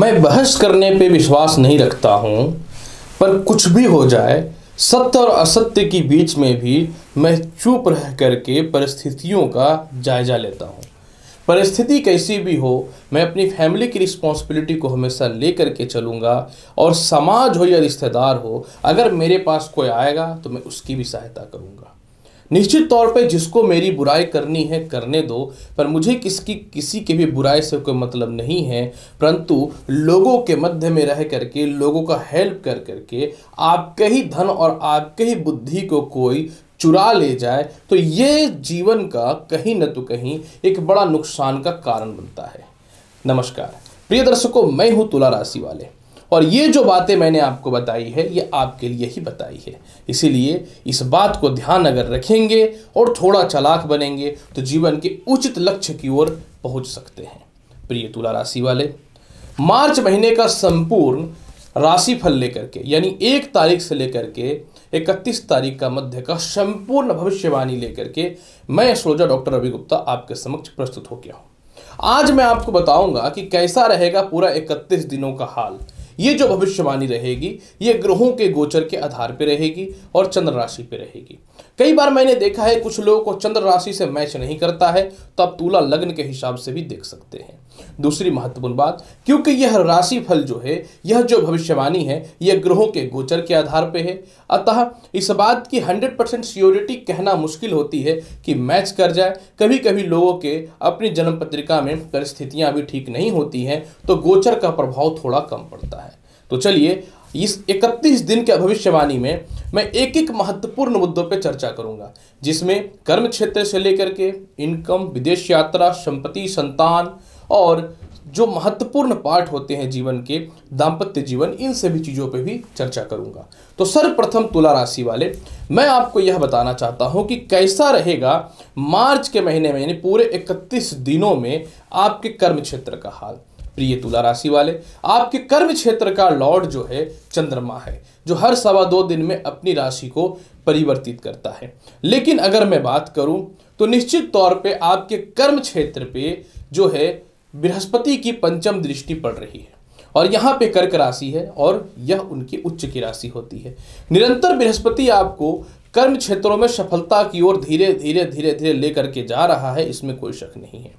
मैं बहस करने पे विश्वास नहीं रखता हूँ पर कुछ भी हो जाए सत्य और असत्य के बीच में भी मैं चुप रह करके परिस्थितियों का जायजा लेता हूँ परिस्थिति कैसी भी हो मैं अपनी फैमिली की रिस्पॉन्सिबिलिटी को हमेशा ले करके चलूँगा और समाज हो या रिश्तेदार हो अगर मेरे पास कोई आएगा तो मैं उसकी भी सहायता करूँगा निश्चित तौर पे जिसको मेरी बुराई करनी है करने दो पर मुझे किसकी किसी के भी बुराई से कोई मतलब नहीं है परंतु लोगों के मध्य में रह करके लोगों का हेल्प कर करके आपके ही धन और आपके ही बुद्धि को कोई चुरा ले जाए तो ये जीवन का कहीं ना तो कहीं एक बड़ा नुकसान का कारण बनता है नमस्कार प्रिय दर्शकों मैं हूँ तुला राशि वाले और ये जो बातें मैंने आपको बताई है ये आपके लिए ही बताई है इसीलिए इस बात को ध्यान अगर रखेंगे और थोड़ा चलाक बनेंगे तो जीवन के उचित लक्ष्य की ओर पहुंच सकते हैं प्रिय तुला राशि वाले मार्च महीने का संपूर्ण राशिफल लेकर के यानी एक तारीख से लेकर के इकतीस तारीख का मध्य का संपूर्ण भविष्यवाणी लेकर के मैं सोजा डॉक्टर रवि गुप्ता आपके समक्ष प्रस्तुत हो गया हूँ आज मैं आपको बताऊंगा कि कैसा रहेगा पूरा इकतीस दिनों का हाल ये जो भविष्यवाणी रहेगी ये ग्रहों के गोचर के आधार पर रहेगी और चंद्र राशि पर रहेगी कई बार मैंने देखा है कुछ लोगों को चंद्र राशि से मैच नहीं करता है तो आप तुला लग्न के हिसाब से भी देख सकते हैं दूसरी महत्वपूर्ण बात क्योंकि यह राशि फल जो है यह जो भविष्यवाणी है यह ग्रहों के गोचर के आधार पर है अतः इस बात की हंड्रेड परसेंट सियोरिटी कहना मुश्किल होती है कि मैच कर जाए कभी कभी लोगों के अपनी जन्म पत्रिका में परिस्थितियाँ भी ठीक नहीं होती हैं तो गोचर का प्रभाव थोड़ा कम पड़ता है तो चलिए इस इकतीस दिन के भविष्यवाणी में मैं एक एक महत्वपूर्ण मुद्दों पर चर्चा करूंगा जिसमें कर्म क्षेत्र से लेकर के इनकम विदेश यात्रा संपत्ति संतान और जो महत्वपूर्ण पार्ट होते हैं जीवन के दाम्पत्य जीवन इन सभी चीज़ों पर भी चर्चा करूंगा तो सर्वप्रथम तुला राशि वाले मैं आपको यह बताना चाहता हूं कि कैसा रहेगा मार्च के महीने में यानी पूरे 31 दिनों में आपके कर्म क्षेत्र का हाल प्रिय तुला राशि वाले आपके कर्म क्षेत्र का लॉर्ड जो है चंद्रमा है जो हर सवा दो दिन में अपनी राशि को परिवर्तित करता है लेकिन अगर मैं बात करूं तो निश्चित तौर पे आपके कर्म क्षेत्र पे जो है बृहस्पति की पंचम दृष्टि पड़ रही है और यहाँ पे कर्क राशि है और यह उनकी उच्च की राशि होती है निरंतर बृहस्पति आपको कर्म क्षेत्रों में सफलता की ओर धीरे धीरे धीरे धीरे लेकर के जा रहा है इसमें कोई शक नहीं है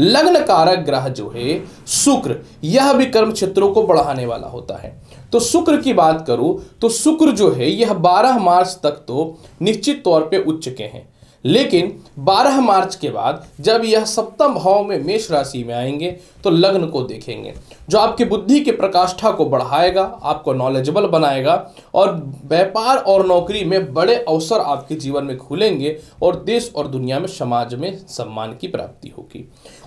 लग्न कारक ग्रह जो है शुक्र यह भी कर्म क्षेत्रों को बढ़ाने वाला होता है तो शुक्र की बात करूं तो शुक्र जो है यह 12 मार्च तक तो निश्चित तौर पे उच्च के हैं लेकिन 12 मार्च के बाद जब यह सप्तम भाव में मेष राशि में आएंगे तो लग्न को देखेंगे जो आपकी बुद्धि के प्रकाष्ठा को बढ़ाएगा आपको नॉलेजेबल बनाएगा और व्यापार और नौकरी में बड़े अवसर आपके जीवन में खुलेंगे और देश और दुनिया में समाज में सम्मान की प्राप्ति होगी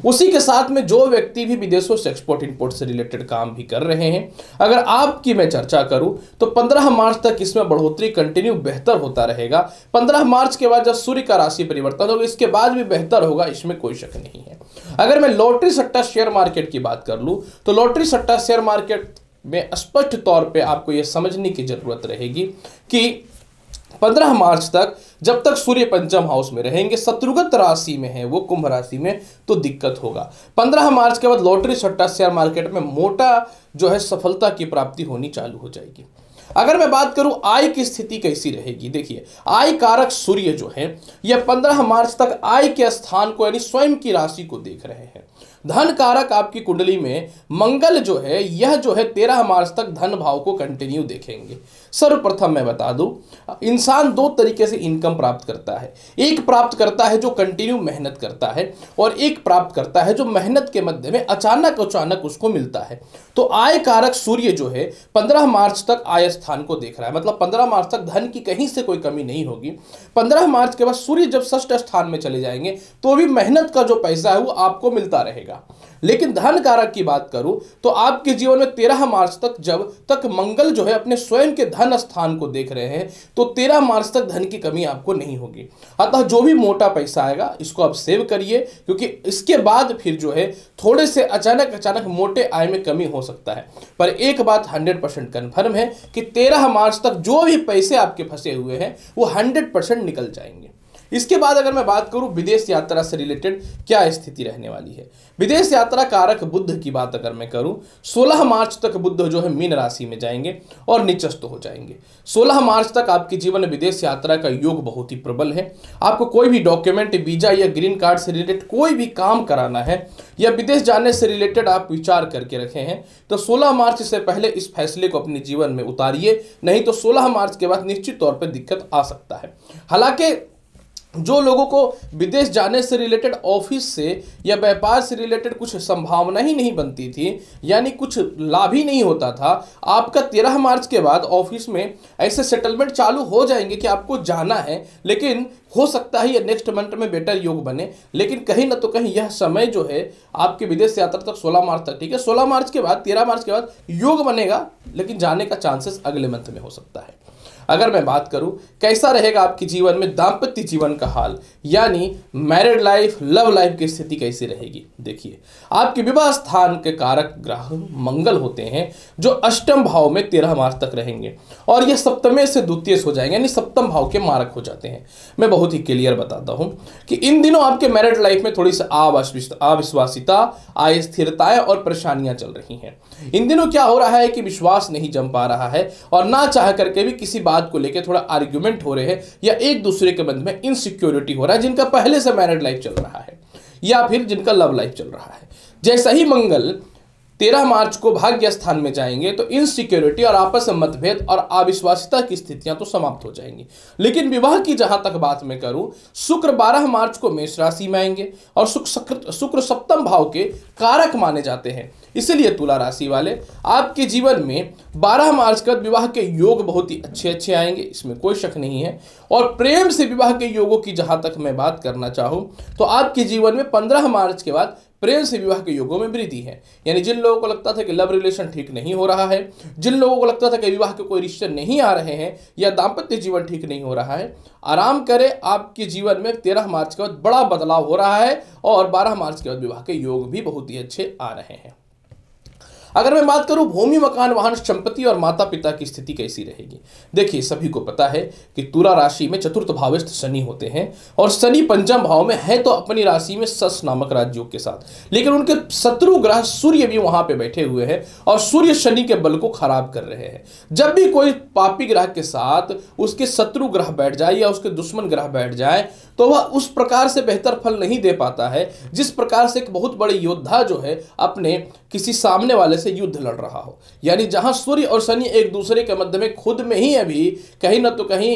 उसी के साथ में जो व्यक्ति भी विदेशों से एक्सपोर्ट इंपोर्ट से रिलेटेड काम भी कर रहे हैं अगर आपकी मैं चर्चा करूं तो पंद्रह मार्च तक इसमें बढ़ोतरी कंटिन्यू बेहतर होता रहेगा पंद्रह मार्च के बाद जब सूर्य का राशि परिवर्तन होगा इसके बाद भी बेहतर होगा इसमें कोई शक नहीं है अगर मैं लॉटरी सट्टा शेयर मार्केट की बात कर लूँ तो लॉटरी सट्टा शेयर मार्केट में स्पष्ट तौर पे आपको यह समझने की ज़रूरत रहेगी कि 15 मार्च तक जब तक सूर्य पंचम हाउस में रहेंगे शत्रुगत राशि में है वो कुंभ राशि में तो दिक्कत होगा 15 मार्च के बाद लॉटरी सट्टा शेयर मार्केट में मोटा जो है सफलता की प्राप्ति होनी चालू हो जाएगी अगर मैं बात करूं आय की स्थिति कैसी रहेगी देखिए आय कारक सूर्य जो है यह 15 मार्च तक आय के स्थान को यानी स्वयं की राशि को देख रहे हैं धन कारक आपकी कुंडली में मंगल जो है यह जो है तेरह मार्च तक धन भाव को कंटिन्यू देखेंगे सर्वप्रथम मैं बता दूं इंसान दो तरीके से इनकम प्राप्त करता है एक प्राप्त करता है जो कंटिन्यू मेहनत करता है और एक प्राप्त करता है जो मेहनत के मध्य में अचानक अचानक उसको मिलता है तो आय कारक सूर्य जो है पंद्रह मार्च तक आय स्थान को देख रहा है मतलब पंद्रह मार्च तक धन की कहीं से कोई कमी नहीं होगी पंद्रह मार्च के बाद सूर्य जब षष्ठ स्थान में चले जाएंगे तो भी मेहनत का जो पैसा है वो आपको मिलता रहेगा रहेगा लेकिन धन कारक की बात करूं तो आपके जीवन में तेरह मार्च तक जब तक मंगल जो है अपने स्वयं के धन स्थान को देख रहे हैं तो तेरह मार्च तक धन की कमी आपको नहीं होगी अतः जो भी मोटा पैसा आएगा इसको आप सेव करिए क्योंकि इसके बाद फिर जो है थोड़े से अचानक अचानक मोटे आय में कमी हो सकता है पर एक बात हंड्रेड परसेंट कन्फर्म है कि तेरह मार्च तक जो भी पैसे आपके फंसे हुए हैं वो हंड्रेड परसेंट निकल जाएंगे इसके बाद अगर मैं बात करूं विदेश यात्रा से रिलेटेड क्या स्थिति रहने वाली है विदेश यात्रा कारक बुद्ध की बात अगर मैं करूं 16 मार्च तक बुद्ध जो है मीन राशि में जाएंगे और निचस्त हो जाएंगे 16 मार्च तक आपके जीवन में विदेश यात्रा का योग बहुत ही प्रबल है आपको कोई भी डॉक्यूमेंट वीजा या ग्रीन कार्ड से रिलेटेड कोई भी काम कराना है या विदेश जाने से रिलेटेड आप विचार करके रखे हैं तो सोलह मार्च से पहले इस फैसले को अपने जीवन में उतारिए नहीं तो सोलह मार्च के बाद निश्चित तौर पर दिक्कत आ सकता है हालांकि जो लोगों को विदेश जाने से रिलेटेड ऑफिस से या व्यापार से रिलेटेड कुछ संभावना ही नहीं बनती थी यानी कुछ लाभ ही नहीं होता था आपका तेरह मार्च के बाद ऑफिस में ऐसे सेटलमेंट चालू हो जाएंगे कि आपको जाना है लेकिन हो सकता है ये नेक्स्ट मंथ में बेटर योग बने लेकिन कहीं ना तो कहीं यह समय जो है आपके विदेश यात्रा तक 16 मार्च तक ठीक है 16 मार्च के बाद 13 मार्च के बाद योग बनेगा लेकिन जाने का चांसेस अगले मंथ में हो सकता है अगर मैं बात करूं कैसा रहेगा आपके जीवन में दाम्पत्य जीवन का हाल यानी मैरिड लाइफ लव लाइफ की स्थिति कैसी रहेगी देखिए आपके विवाह स्थान के कारक ग्रह मंगल होते हैं जो अष्टम भाव में तेरह मार्च तक रहेंगे और ये सप्तमे से द्वितीय हो जाएंगे यानी सप्तम भाव के मारक हो जाते हैं मैं बहुत ही क्लियर बताता हूँ कि इन दिनों आपके मैरिड लाइफ में थोड़ी सी अविश्वासिता अस्थिरताएं और परेशानियां चल रही हैं इन दिनों क्या हो रहा है कि विश्वास नहीं जम पा रहा है और ना चाह करके भी किसी बात बात को लेकर थोड़ा आर्ग्यूमेंट हो रहे हैं या एक दूसरे के बंद में इनसिक्योरिटी हो रहा है जिनका पहले से मैरिड लाइफ चल रहा है या फिर जिनका लव लाइफ चल रहा है जैसा ही मंगल तेरह मार्च को भाग्य स्थान में जाएंगे तो इनसिक्योरिटी और आपस में मतभेद और अविश्वासिता की स्थितियां तो समाप्त हो जाएंगी लेकिन विवाह की जहां तक बात मैं करूं शुक्र बारह मार्च को मेष राशि में आएंगे और शुक्र शुक्र सप्तम भाव के कारक माने जाते हैं इसलिए तुला राशि वाले आपके जीवन में 12 मार्च का विवाह के योग बहुत ही अच्छे अच्छे आएंगे इसमें कोई शक नहीं है और प्रेम से विवाह के योगों की जहां तक मैं बात करना चाहूँ तो आपके जीवन में 15 मार्च के बाद प्रेम से विवाह के योगों में वृद्धि है यानी जिन लोगों को लगता था कि लव रिलेशन ठीक नहीं हो रहा है जिन लोगों को लगता था कि विवाह के कोई रिश्ते नहीं आ रहे हैं या दाम्पत्य जीवन ठीक नहीं हो रहा है आराम करें आपके जीवन में तेरह मार्च के बाद बड़ा बदलाव हो रहा है और बारह मार्च के बाद विवाह के योग भी बहुत ही अच्छे आ रहे हैं अगर मैं बात करूं भूमि मकान वाहन संपत्ति और माता पिता की स्थिति कैसी रहेगी देखिए सभी को पता है कि तुला राशि में चतुर्थ भावस्थ शनि होते हैं और शनि पंचम भाव में है तो अपनी राशि में सस नामक राजयोग के साथ लेकिन उनके शत्रु ग्रह सूर्य भी वहां पे बैठे हुए हैं और सूर्य शनि के बल को खराब कर रहे हैं जब भी कोई पापी ग्रह के साथ उसके शत्रु ग्रह बैठ जाए या उसके दुश्मन ग्रह बैठ जाए तो वह उस प्रकार से बेहतर फल नहीं दे पाता है जिस प्रकार से एक बहुत बड़े योद्धा जो है अपने किसी सामने वाले से युद्ध लड़ रहा हो यानी जहां सूर्य और शनि एक दूसरे के मध्य में खुद में ही अभी कहीं ना तो कहीं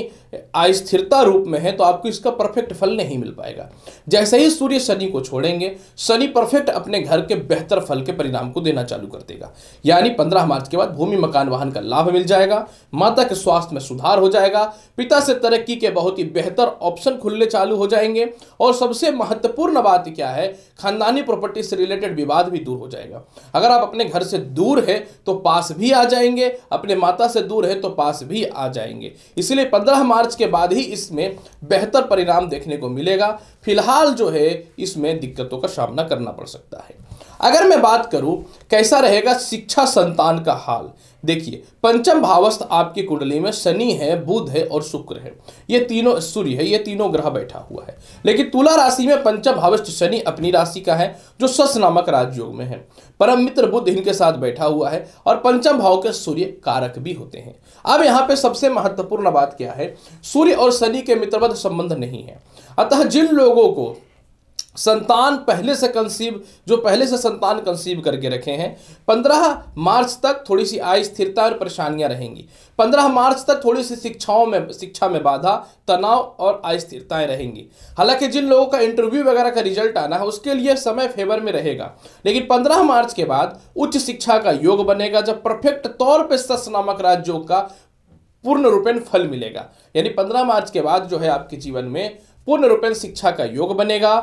अस्थिरता रूप में है तो आपको इसका परफेक्ट फल नहीं मिल पाएगा जैसे ही सूर्य शनि को छोड़ेंगे शनि परफेक्ट अपने घर के बेहतर फल के परिणाम को देना चालू कर देगा यानी पंद्रह मार्च के बाद भूमि मकान वाहन का लाभ मिल जाएगा माता के स्वास्थ्य में सुधार हो जाएगा पिता से तरक्की के बहुत ही बेहतर ऑप्शन खुलने चालू चालू हो जाएंगे और सबसे महत्वपूर्ण बात क्या है खानदानी प्रॉपर्टी से रिलेटेड विवाद भी दूर हो जाएगा अगर आप अपने घर से दूर है तो पास भी आ जाएंगे अपने माता से दूर है तो पास भी आ जाएंगे इसलिए पंद्रह मार्च के बाद ही इसमें बेहतर परिणाम देखने को मिलेगा फिलहाल जो है इसमें दिक्कतों का सामना करना पड़ सकता है अगर मैं बात करूं कैसा रहेगा शिक्षा संतान का हाल देखिए पंचम भावस्थ आपकी कुंडली में शनि है बुध है और शुक्र है ये तीनों सूर्य है ये तीनों ग्रह बैठा हुआ है लेकिन तुला राशि में पंचम भावस्थ शनि अपनी राशि का है जो सस नामक राजयोग में है परम मित्र बुद्ध इनके साथ बैठा हुआ है और पंचम भाव के सूर्य कारक भी होते हैं अब यहाँ पे सबसे महत्वपूर्ण बात क्या है सूर्य और शनि के मित्रवत संबंध नहीं है अतः जिन लोगों को संतान पहले से कंसीव जो पहले से संतान कंसीव करके रखे हैं पंद्रह मार्च तक थोड़ी सी आय स्थिरता और परेशानियां रहेंगी पंद्रह मार्च तक थोड़ी सी शिक्षाओं में शिक्षा में बाधा तनाव और अस्थिरताएं रहेंगी हालांकि जिन लोगों का इंटरव्यू वगैरह का रिजल्ट आना है उसके लिए समय फेवर में रहेगा लेकिन पंद्रह मार्च के बाद उच्च शिक्षा का योग बनेगा जब परफेक्ट तौर पर सस नामक राज्यों का पूर्ण रूपेण फल मिलेगा यानी पंद्रह मार्च के बाद जो है आपके जीवन में पूर्ण रूपेण शिक्षा का योग बनेगा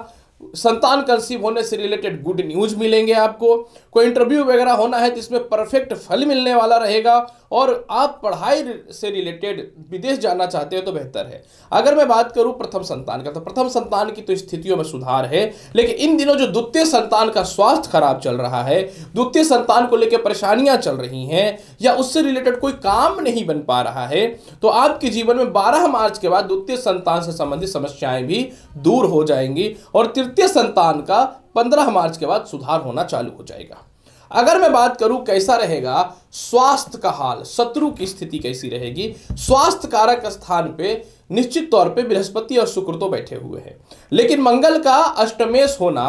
संतान कंसीव होने से रिलेटेड गुड न्यूज मिलेंगे आपको कोई इंटरव्यू वगैरह होना है तो इसमें परफेक्ट फल मिलने वाला रहेगा और आप पढ़ाई से रिलेटेड विदेश जाना चाहते हो तो बेहतर है अगर मैं बात करूं प्रथम संतान का तो प्रथम संतान की तो स्थितियों में सुधार है लेकिन इन दिनों जो द्वितीय संतान का स्वास्थ्य खराब चल रहा है द्वितीय संतान को लेकर परेशानियां चल रही हैं या उससे रिलेटेड कोई काम नहीं बन पा रहा है तो आपके जीवन में बारह मार्च के बाद द्वितीय संतान से संबंधित समस्याएं भी दूर हो जाएंगी और तृतीय संतान का पंद्रह मार्च के बाद सुधार होना चालू हो जाएगा अगर मैं बात करूं कैसा रहेगा स्वास्थ्य का हाल शत्रु की स्थिति कैसी रहेगी स्वास्थ्य कारक स्थान पे निश्चित तौर पे बृहस्पति और शुक्र तो बैठे हुए हैं लेकिन मंगल का अष्टमेश होना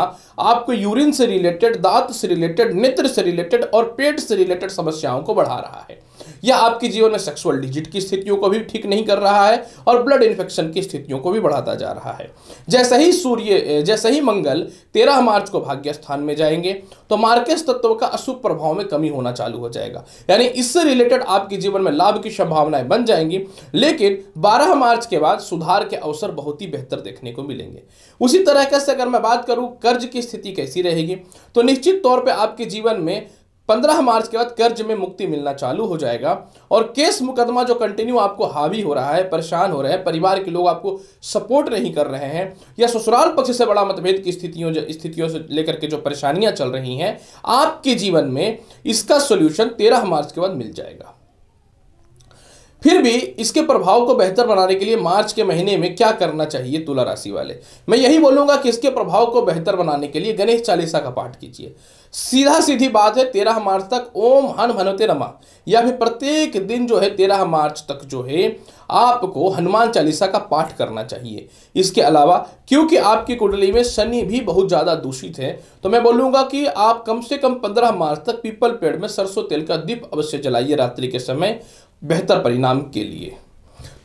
आपको यूरिन से रिलेटेड दांत से रिलेटेड नेत्र से रिलेटेड और पेट से रिलेटेड समस्याओं को बढ़ा रहा है या आपके जीवन में सेक्सुअल डिजिट की स्थितियों को भी ठीक नहीं कर रहा है और ब्लड इन्फेक्शन की स्थितियों को भी बढ़ाता जा रहा है जैसे ही सूर्य जैसे ही मंगल तेरह मार्च को भाग्य स्थान में जाएंगे तो मार्केस तत्व का अशुभ प्रभाव में कमी होना चालू हो जाएगा यानी इससे रिलेटेड आपके जीवन में लाभ की संभावनाएं बन जाएंगी लेकिन बारह मार्च के बाद सुधार के अवसर बहुत ही बेहतर देखने को मिलेंगे उसी तरह से अगर मैं बात करूं कर्ज की स्थिति कैसी रहेगी तो निश्चित तौर पर आपके जीवन में पंद्रह मार्च के बाद कर्ज में मुक्ति मिलना चालू हो जाएगा और केस मुकदमा जो कंटिन्यू आपको हावी हो रहा है परेशान हो रहे हैं परिवार के लोग आपको सपोर्ट नहीं कर रहे हैं या ससुराल पक्ष से बड़ा मतभेद की स्थितियों स्थितियों से लेकर के जो परेशानियां चल रही हैं आपके जीवन में इसका सोल्यूशन तेरह मार्च के बाद मिल जाएगा फिर भी इसके प्रभाव को बेहतर बनाने के लिए मार्च के महीने में क्या करना चाहिए तुला राशि वाले मैं यही बोलूंगा कि इसके प्रभाव को बेहतर बनाने के लिए गणेश चालीसा का पाठ कीजिए सीधा सीधी बात है तेरह मार्च तक ओम हन हनोते रमा या फिर प्रत्येक दिन जो है तेरह मार्च तक जो है आपको हनुमान चालीसा का पाठ करना चाहिए इसके अलावा क्योंकि आपकी कुंडली में शनि भी बहुत ज़्यादा दूषित है तो मैं बोलूंगा कि आप कम से कम पंद्रह मार्च तक पीपल पेड़ में सरसों तेल का दीप अवश्य जलाइए रात्रि के समय बेहतर परिणाम के लिए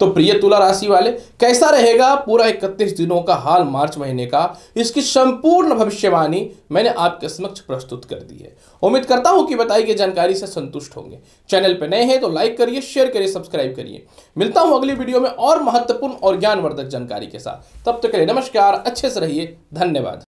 तो प्रिय तुला राशि वाले कैसा रहेगा पूरा इकतीस दिनों का हाल मार्च महीने का इसकी संपूर्ण भविष्यवाणी मैंने आपके समक्ष प्रस्तुत कर दी है उम्मीद करता हूं कि बताई गई जानकारी से संतुष्ट होंगे चैनल पर नए हैं तो लाइक करिए शेयर करिए सब्सक्राइब करिए मिलता हूं अगली वीडियो में और महत्वपूर्ण और ज्ञानवर्धक जानकारी के साथ तब तक तो के लिए नमस्कार अच्छे से रहिए धन्यवाद